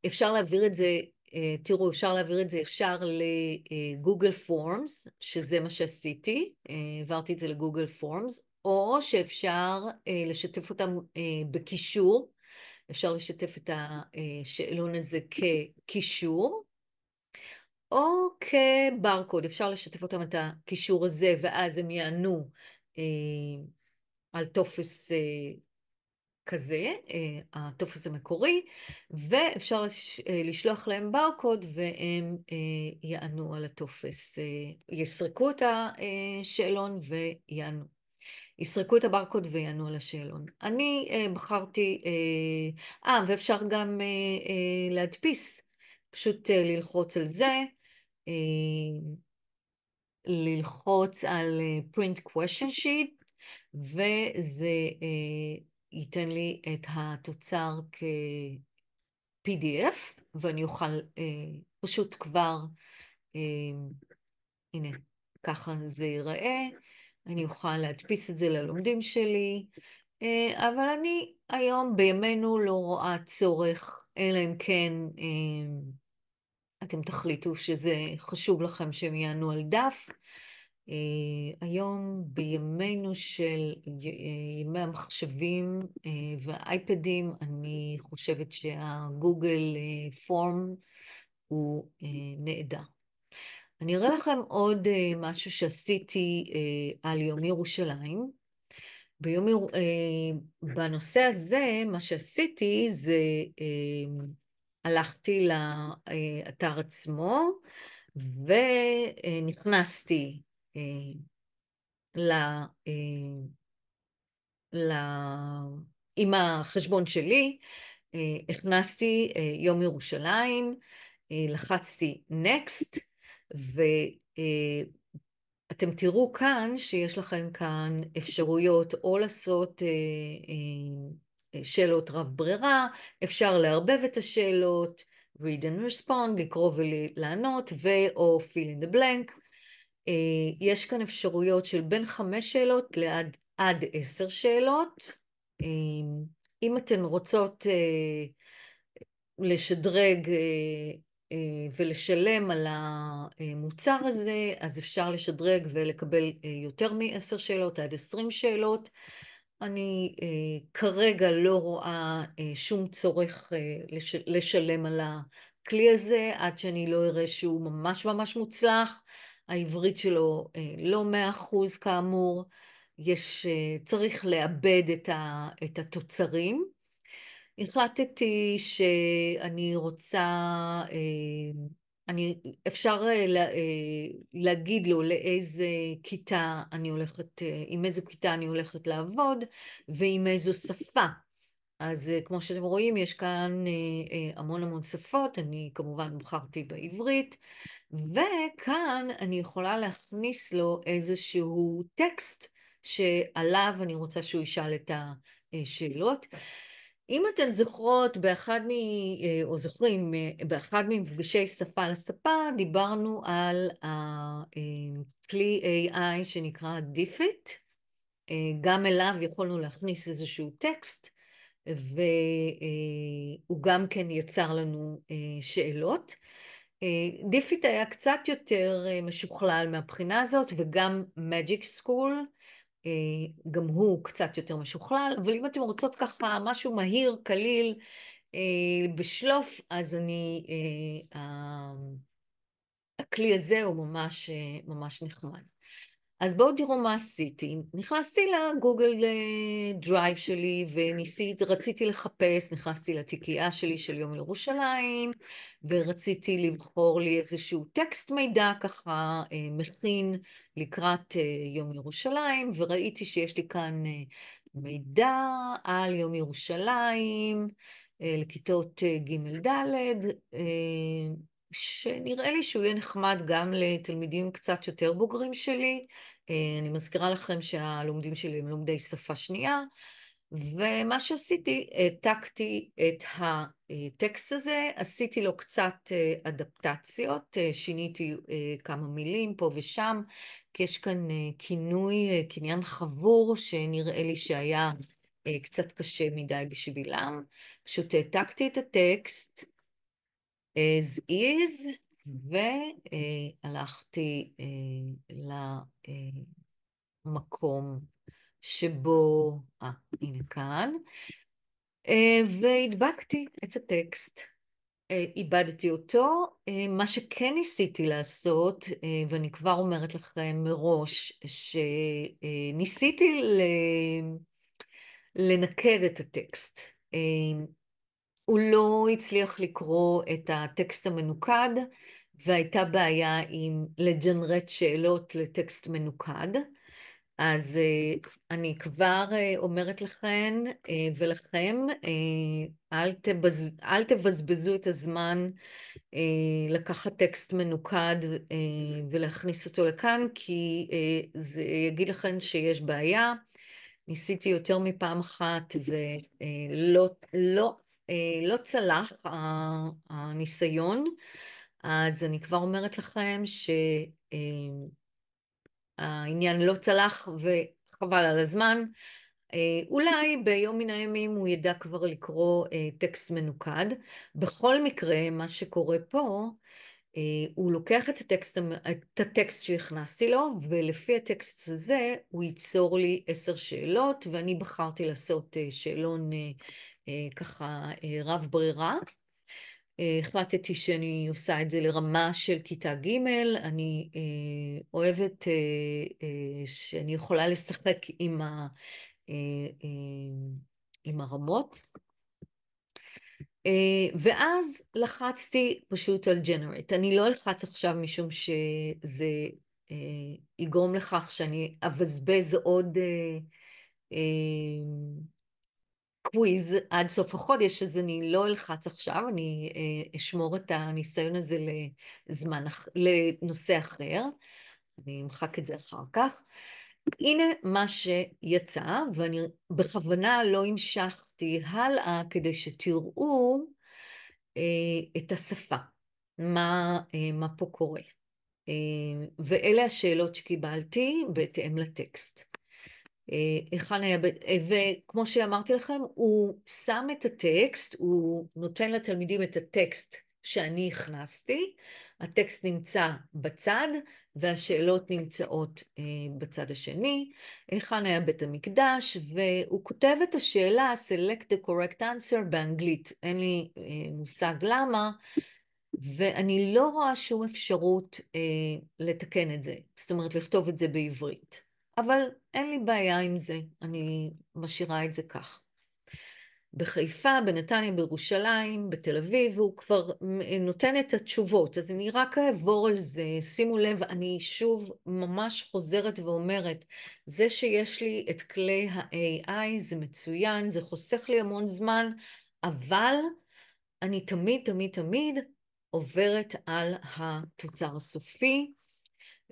אפשר להעביר את זה, אה, תראו, אפשר להעביר את זה ישר לגוגל פורמס, שזה מה שעשיתי, העברתי את זה לגוגל פורמס, או שאפשר לשתף אותם בקישור, אפשר לשתף את השאלון הזה כקישור, או אוקיי, כברקוד, אפשר לשתף אותם את הקישור הזה, ואז הם יענו אה, על טופס אה, כזה, אה, הטופס המקורי, ואפשר לש, אה, לשלוח להם ברקוד, והם אה, יענו על הטופס, אה, יסרקו את השאלון אה, ויענו. יסרקו את הברקוד ויענו על השאלון. אני אה, בחרתי, אה, אה, ואפשר גם אה, אה, להדפיס. פשוט אה, ללחוץ על זה, אה, ללחוץ על אה, print question sheet, וזה אה, ייתן לי את התוצר כ-PDF, ואני אוכל פשוט כבר, הנה, ככה זה ייראה, אני אוכל להדפיס את זה ללומדים שלי, אבל אני היום בימינו לא רואה צורך, אלא אם כן אתם תחליטו שזה חשוב לכם שהם יענו על דף. אה, היום בימינו של אה, ימי המחשבים אה, והאייפדים, אני חושבת שהגוגל פורם הוא נהדר. אני אראה לכם עוד משהו שעשיתי על יום ירושלים. ביום, יר... בנושא הזה, מה שעשיתי זה הלכתי לאתר עצמו ונכנסתי אה, ל... אה, ל... עם החשבון שלי, אה, הכנסתי יום ירושלים, לחצתי נקסט, ואתם תראו כאן שיש לכם כאן אפשרויות או לעשות שאלות רב ברירה, אפשר לערבב את השאלות, read and respond, לקרוא ולענות, ו/או fill in the blank. אה, יש כאן אפשרויות של בין חמש שאלות לעד עד עשר שאלות. אה, אם אתן רוצות אה, לשדרג ולשלם על המוצר הזה, אז אפשר לשדרג ולקבל יותר מעשר שאלות עד עשרים שאלות. אני אה, כרגע לא רואה אה, שום צורך אה, לש, לשלם על הכלי הזה עד שאני לא אראה שהוא ממש ממש מוצלח. העברית שלו אה, לא מאה אחוז כאמור, יש, אה, צריך לאבד את, ה, את התוצרים. החלטתי שאני רוצה אה, אני, אפשר אה, לה, אה, להגיד לו לאיזה כיתה אני הולכת, אה, עם איזו כיתה אני הולכת לעבוד ועם איזו שפה. אז כמו שאתם רואים, יש כאן המון המון שפות, אני כמובן בחרתי בעברית, וכאן אני יכולה להכניס לו איזשהו טקסט שעליו אני רוצה שהוא ישאל את השאלות. כן. אם אתן זוכרות באחד מ... אה, או זוכרים, אה, באחד ממפגשי שפה לספה, דיברנו על הכלי אה, AI שנקרא דיפיט. גם אליו יכולנו להכניס איזשהו טקסט, והוא גם כן יצר לנו שאלות. דיפיט היה קצת יותר משוכלל מהבחינה הזאת, וגם Magic School. אה, גם הוא קצת יותר משוכלל, אבל אם אתם רוצות ככה משהו מהיר, קליל, אה, בשלוף, אז אני, אה, הכלי הזה הוא ממש, ממש נחמד. אז בואו תראו מה עשיתי. נכנסתי לגוגל אה, דרייב שלי וניסיתי, רציתי לחפש, נכנסתי לתיקייה שלי של יום ירושלים, ורציתי לבחור לי איזשהו טקסט מידע ככה אה, מכין לקראת אה, יום ירושלים, וראיתי שיש לי כאן מידע על יום ירושלים לכיתות ג'-ד', שנראה לי שהוא יהיה נחמד גם לתלמידים קצת יותר בוגרים שלי, אה, אני מזכירה לכם שהלומדים שלי הם לומדי שפה שנייה, ומה שעשיתי, העתקתי את הטקסט הזה, עשיתי לו קצת אה, אדפטציות, אה, שיניתי כמה מילים פה ושם, כי יש כאן כינוי, קניין חבור, שנראה לי שהיה קצת קשה מדי בשבילם. פשוט העתקתי את הטקסט as is, והלכתי אה, למקום שבו, אה, הנה כאן, אה, והדבקתי את הטקסט. אה, איבדתי אותו. מה שכן ניסיתי לעשות, ואני כבר אומרת לכם מראש, שניסיתי לנקד את הטקסט. הוא לא הצליח לקרוא את הטקסט המנוקד, והייתה בעיה עם לג'נרט שאלות לטקסט מנוקד. אז אה, אני כבר אה, אומרת לכן אה, ולכם, אל, תבז... אל תבזבזו את הזמן לקחת טקסט מנוקד ולהכניס אותו לכאן, כי זה יגיד לכן שיש בעיה. ניסיתי יותר מפעם אחת ולא לא, לא, לא צלח הניסיון. אז אני כבר אומרת לכם שהעניין אה, לא צלח וחבל על הזמן. אה, אולי ביום מן הימים הוא ידע כבר לקרוא אה, טקסט מנוקד. בכל מקרה, מה שקורה פה, הוא לוקח את הטקסט, את הטקסט שהכנסתי לו, ולפי הטקסט הזה הוא ייצור לי עשר שאלות, ואני בחרתי לעשות שאלון ככה רב ברירה. אה, החלטתי שאני עושה את זה לרמה של כיתה ג', אני אה, אוהבת אה, שאני יכולה לשחק עם, ה, עם הרמות. ואז לחצתי פשוט על ג'נרט. אני לא אלחץ עכשיו משום שזה יגרום לכך שאני אבזבז עוד קוויז עד סוף החודש, אז אני לא אלחץ עכשיו, אני אה, אשמור את הניסיון הזה לזמן, לנושא אחר. אני אמחק את זה אחר כך. הנה מה שיצא, ואני בכוונה לא המשכתי הלאה כדי שתראו אה, את השפה, מה, אה, מה פה קורה. אה, ואלה השאלות שקיבלתי בהתאם לטקסט. אה, היכן היה, אה, וכמו שאמרתי לכם, הוא שם את הטקסט, הוא נותן לתלמידים את הטקסט שאני הכנסתי, הטקסט נמצא בצד והשאלות נמצאות אה, בצד השני, היכן היה בית המקדש, והוא כותב את השאלה Select the correct answer באנגלית, אין לי מושג למה, ואני לא רואה שום אפשרות אה, לתקן את זה, זאת אומרת לכתוב את זה בעברית. אבל אין לי בעיה עם זה, אני משאירה את זה כך. בחיפה, בנתניה, בירושלים, בתל אביב, הוא כבר נותן את התשובות. אז אני רק אעבור על זה. שימו לב, אני שוב ממש חוזרת ואומרת, זה שיש לי את כלי ה-AI זה מצוין, זה חוסך לי המון זמן, אבל אני תמיד, תמיד, תמיד עוברת על התוצר הסופי.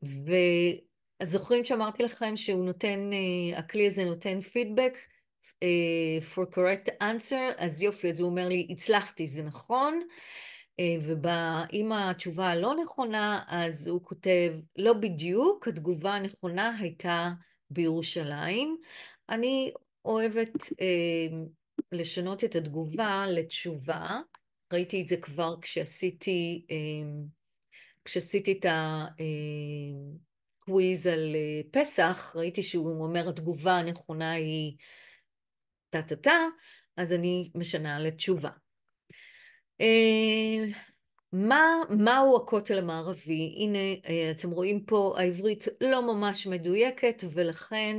ו... אז זוכרים שאמרתי לכם שהוא נותן, אה, הכלי הזה נותן פידבק אה, for correct answer, אז יופי, אז הוא אומר לי, הצלחתי, זה נכון. אה, ואם התשובה הלא נכונה, אז הוא כותב, לא בדיוק, התגובה הנכונה הייתה בירושלים. אני אוהבת אה, לשנות את התגובה לתשובה. ראיתי את זה כבר כשעשיתי, אה, כשעשיתי את ה... אה, קוויז על אה, פסח, ראיתי שהוא אומר התגובה הנכונה היא טה-טה-טה, אז אני משנה לתשובה. אה, מה, מהו הכותל המערבי? הנה, אה, אתם רואים פה, העברית לא ממש מדויקת, ולכן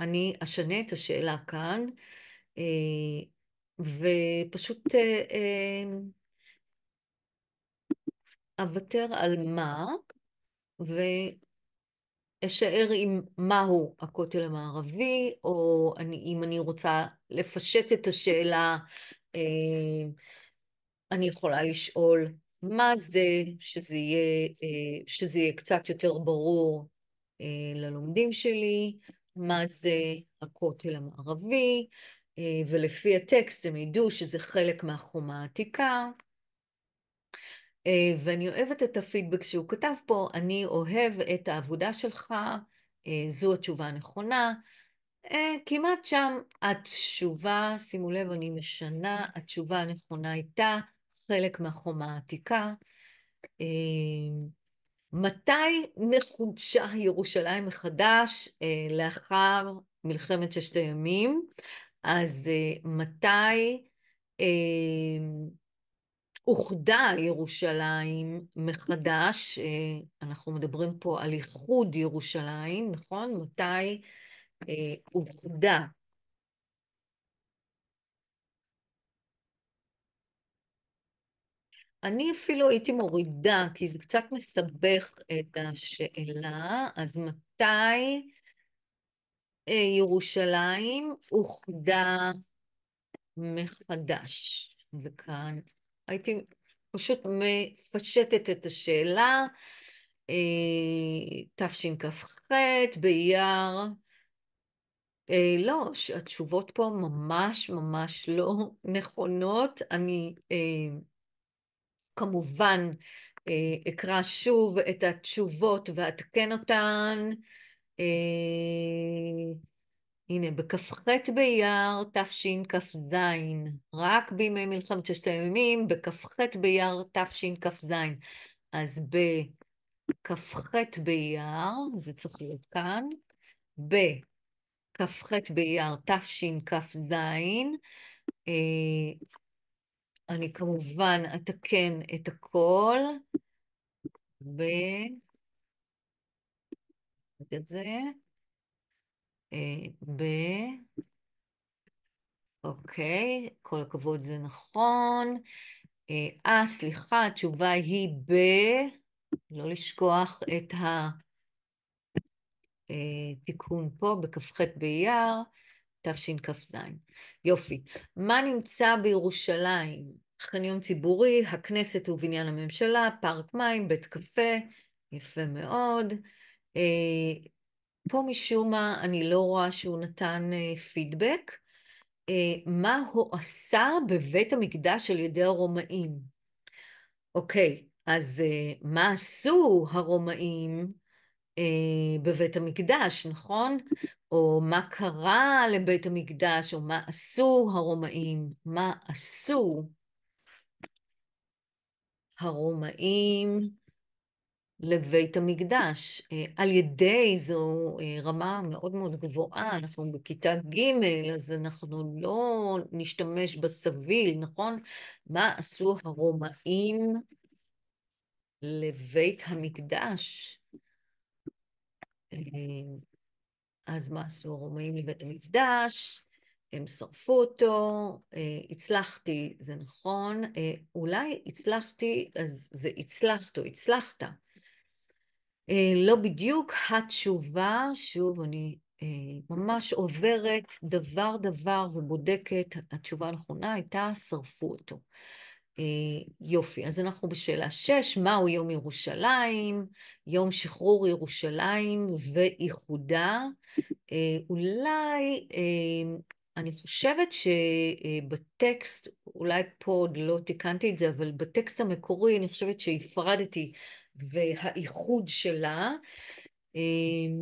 אני אשנה את השאלה כאן, ופשוט אוותר על מה. ואשאר עם מהו הכותל המערבי, או אני, אם אני רוצה לפשט את השאלה, אה, אני יכולה לשאול מה זה, שזה יהיה, אה, שזה יהיה קצת יותר ברור אה, ללומדים שלי, מה זה הכותל המערבי, ולפי הטקסט הם ידעו שזה חלק מהחומה העתיקה. אה, ואני אוהבת את הפידבק שהוא כתב פה, אני אוהב את העבודה שלך, אה, זו התשובה הנכונה. אה, כמעט שם התשובה, שימו לב, אני משנה, התשובה הנכונה הייתה חלק מהחומה העתיקה. מתי נחודשה ירושלים מחדש לאחר מלחמת ששת הימים? אז מתי אוחדה ירושלים מחדש, אה, אנחנו מדברים פה על איחוד ירושלים, נכון? מתי אה, אוחדה? אני אפילו הייתי מורידה, כי זה קצת מסבך את השאלה, אז מתי אה, ירושלים אוחדה מחדש? וכאן הייתי פשוט מפשטת את השאלה, אה, תשכ"ח, באייר, אה, לא, התשובות פה ממש ממש לא נכונות. אני אה, כמובן אקרא שוב את התשובות ואתקן אותן. הנה, בכ"ח באייר תשכ"ז, רק בימי מלחמת ששת הימים, בכ"ח באייר תשכ"ז. אז בכ"ח באייר, זה צריך להיות כאן, בכ"ח באייר תשכ"ז, אה, אני כמובן אתקן את הכל, ו... את זה. אה, ב... אוקיי, כל הכבוד זה נכון. אה, אה, סליחה, התשובה היא ב... לא לשכוח את התיקון אה, פה, בכ"ח באייר, תשכ"ז. יופי. מה נמצא בירושלים? חניון ציבורי, הכנסת ובניין הממשלה, פארק מים, בית קפה, יפה מאוד. פה משום מה אני לא רואה שהוא נתן אה, פידבק. אה, מה הוא עשה בבית המקדש על ידי הרומאים. אוקיי, אז אה, מה עשו הרומאים בבית המקדש, נכון? או מה קרה לבית המקדש, או מה עשו הרומאים, מה עשו הרומאים לבית המקדש. אה, על ידי זו אה, רמה מאוד מאוד גבוהה, אנחנו בכיתה ג', אז אנחנו לא נשתמש בסביל, נכון? מה עשו הרומאים לבית המקדש? אה, אז מה עשו הרומאים לבית המקדש? הם שרפו אותו, הצלחתי, זה נכון, אולי הצלחתי, אז זה הצלחת או הצלחת. אה, לא בדיוק התשובה, שוב, אני אה, ממש עוברת דבר דבר ובודקת, התשובה הנכונה הייתה, שרפו אותו. אה, יופי, אז אנחנו בשאלה 6, מהו יום ירושלים? יום שחרור ירושלים ואיחודה. אולי, אני חושבת שבטקסט, אולי פה עוד לא תיקנתי את זה, אבל בטקסט המקורי אני חושבת שהפרדתי והאיחוד שלה. אמ,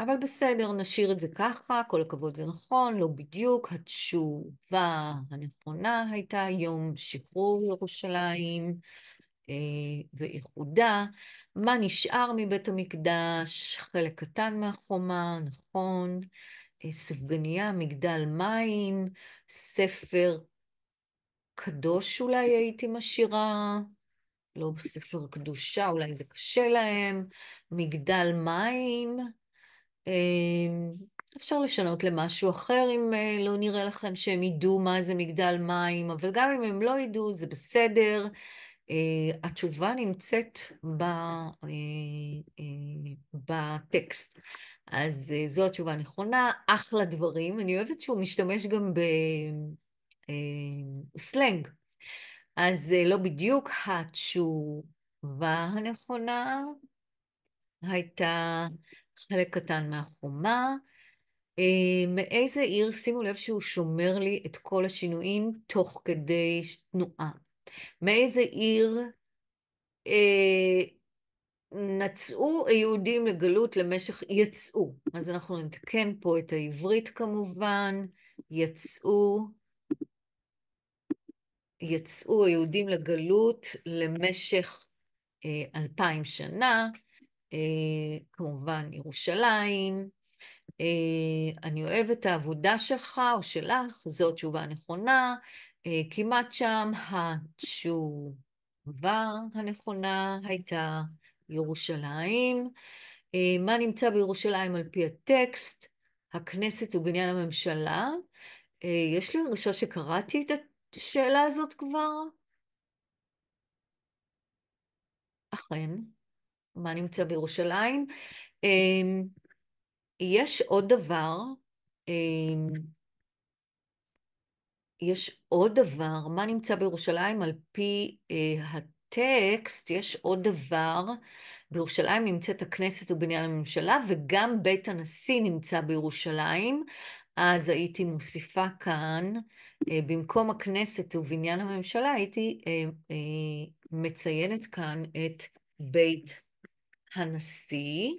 אבל בסדר, נשאיר את זה ככה, כל הכבוד זה נכון, לא בדיוק. התשובה הנכונה הייתה יום שחרור ירושלים אה, ואיחודה. מה נשאר מבית המקדש? חלק קטן מהחומה, נכון. אה, סופגניה, מגדל מים, ספר קדוש אולי הייתי משאירה. לא ספר קדושה, אולי זה קשה להם, מגדל מים. אמ, אפשר לשנות למשהו אחר אם אה, לא נראה לכם שהם ידעו מה זה מגדל מים, אבל גם אם הם לא ידעו, זה בסדר. אה, התשובה נמצאת ב, אה, בטקסט. אז זו התשובה הנכונה, אחלה דברים. אני אוהבת שהוא משתמש גם בסלנג. אז זה לא בדיוק התשובה הנכונה, הייתה חלק קטן מהחומה. אה, מאיזה עיר, שימו לב שהוא שומר לי את כל השינויים תוך כדי תנועה. מאיזה עיר אה, נצאו היהודים לגלות למשך יצאו. אז אנחנו נתקן פה את העברית כמובן, יצאו יצאו היהודים לגלות למשך אה, אלפיים שנה, אה, כמובן ירושלים. אה, אני אוהב את העבודה שלך או שלך, זו התשובה הנכונה. כמעט שם התשובה הנכונה הייתה ירושלים. מה נמצא בירושלים על פי הטקסט? הכנסת ובניין הממשלה. יש לי הרגשה שקראתי את השאלה הזאת כבר? אכן, מה נמצא בירושלים? אמ, יש עוד דבר, אמ, יש עוד דבר, מה נמצא בירושלים על פי אה, הטקסט, יש עוד דבר, בירושלים נמצאת הכנסת ובניין הממשלה וגם בית הנשיא נמצא בירושלים, אז הייתי מוסיפה כאן אה, במקום הכנסת ובניין הממשלה, הייתי אה, אה, מציינת כאן את בית הנשיא,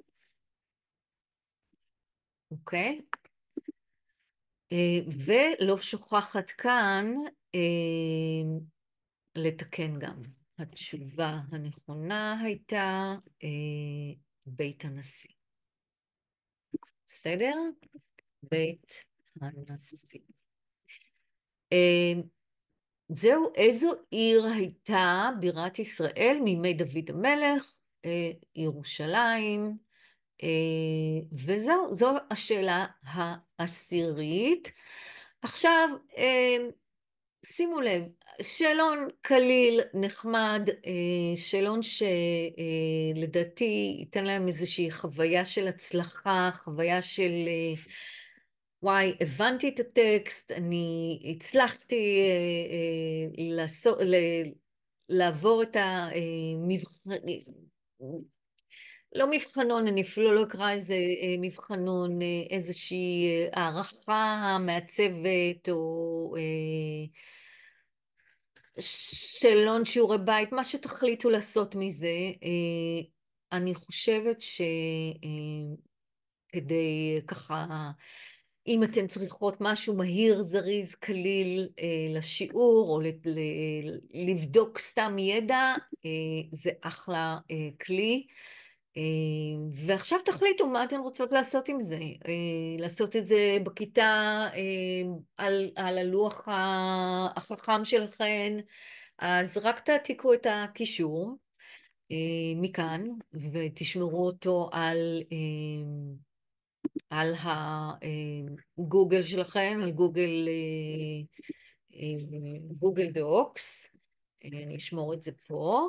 אוקיי? ולא שוכחת כאן לתקן גם. התשובה הנכונה הייתה בית הנשיא. בסדר? בית הנשיא. אמ, זהו, איזו עיר הייתה בירת ישראל מימי דוד המלך, אה, ירושלים, אה, וזהו, זו השאלה העשירית. עכשיו, אה, שימו לב, שאלון קליל, נחמד, שאלון שלדעתי ייתן להם איזושהי חוויה של הצלחה, חוויה של וואי, הבנתי את הטקסט, אני הצלחתי אה, אה, לעשות, ל, לעבור את המבחן, אה, לא מבחנון, אני אפילו לא אקרא איזה אה, מבחנון, אה, איזושהי אה, הערכה מהצוות, או אה, שאלון שיעורי בית, מה שתחליטו לעשות מזה. אה, אני חושבת שכדי אה, ככה אם אתן צריכות משהו מהיר, זריז, קליל אה, לשיעור, או ל, ל, לבדוק סתם ידע, אה, זה אחלה אה, כלי. אה, ועכשיו תחליטו מה אתן רוצות לעשות עם זה. אה, לעשות את זה בכיתה, אה, על, על הלוח החכם שלכן, אז רק תעתיקו את הקישור אה, מכאן, ותשמרו אותו על... אה, על הגוגל אה, שלכם, על גוגל, אה, אה, גוגל דוקס, אני אשמור את זה פה,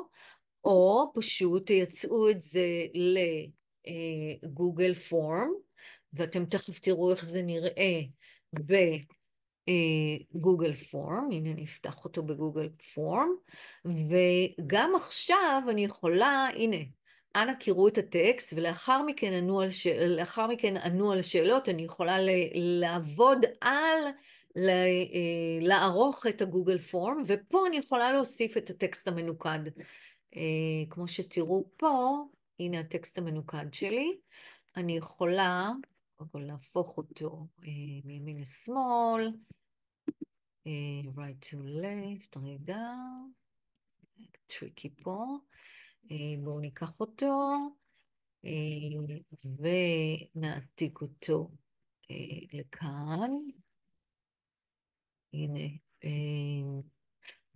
או פשוט תייצאו את זה לגוגל פורם, ואתם תכף תראו איך זה נראה בגוגל פורם, הנה אני אפתח אותו בגוגל פורם, וגם עכשיו אני יכולה, הנה, אנא קראו את הטקסט, ולאחר מכן ענו על, שאל, מכן ענו על שאלות, אני יכולה ל... לעבוד על ל... אה, לערוך את הגוגל פורם, ופה אני יכולה להוסיף את הטקסט המנוקד. אה, כמו שתראו פה, הנה הטקסט המנוקד שלי. אני יכולה, קודם כל להפוך אותו אה, מימין לשמאל, right to left, רגע, טריקי פה. אה, בואו ניקח אותו אה, ונעתיק אותו אה, לכאן. הנה.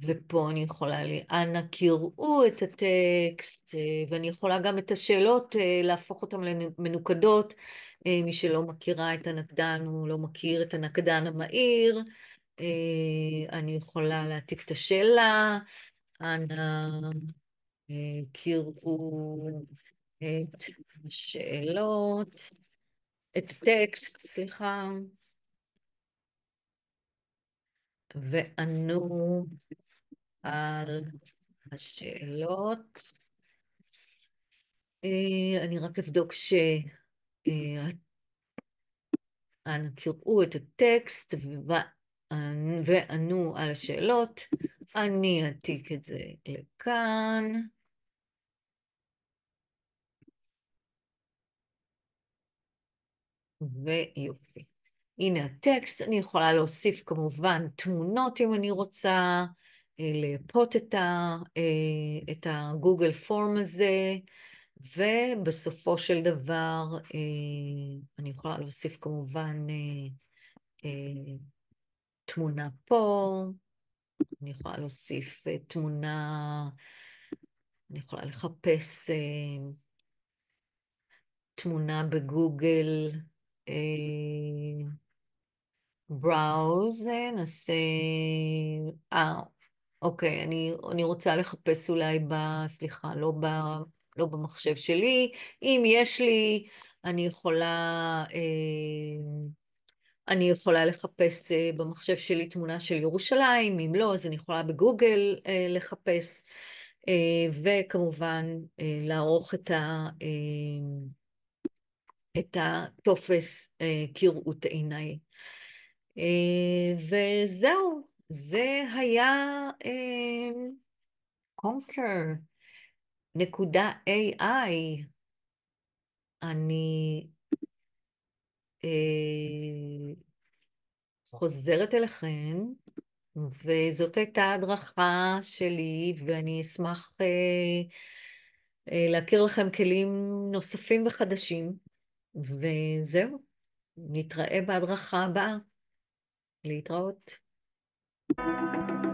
ופה אני יכולה, אנא קראו את הטקסט, ואני יכולה גם את השאלות להפוך אותן למנוקדות. מי שלא מכירה את הנקדן, הוא לא מכיר את הנקדן המהיר. אני יכולה להעתיק את השאלה, אנא אה, קראו את השאלות, את הטקסט, סליחה, וענו על השאלות. אה, אני רק אבדוק ש... אה, קראו את הטקסט וענו על השאלות. אני אעתיק את זה לכאן. ויופי. הנה הטקסט, אני יכולה להוסיף כמובן תמונות אם אני רוצה, אה, לאפות את, ה, אה, את הגוגל פורם הזה, ובסופו של דבר אה, אני יכולה להוסיף כמובן תמונה פה, אני יכולה להוסיף תמונה, אני יכולה לחפש תמונה בגוגל, בראוז, אה, נעשה... אה, אוקיי, אני, אני רוצה לחפש אולי ב... סליחה, לא, ב, לא במחשב שלי. אם יש לי, אני יכולה... אה, אני יכולה לחפש אה, במחשב שלי תמונה של ירושלים, אם לא, אז אני יכולה בגוגל אה, לחפש, אה, וכמובן אה, לערוך את ה... אה, את הטופס כראות אה, עיניי. אה, וזהו, זה היה קונקר, אה, נקודה AI. אני חוזרת אליכם, וזאת הייתה הדרכה שלי, ואני אשמח אה, אה, להכיר לכם כלים נוספים וחדשים. וזהו, נתראה בהדרכה הבאה. להתראות. thank you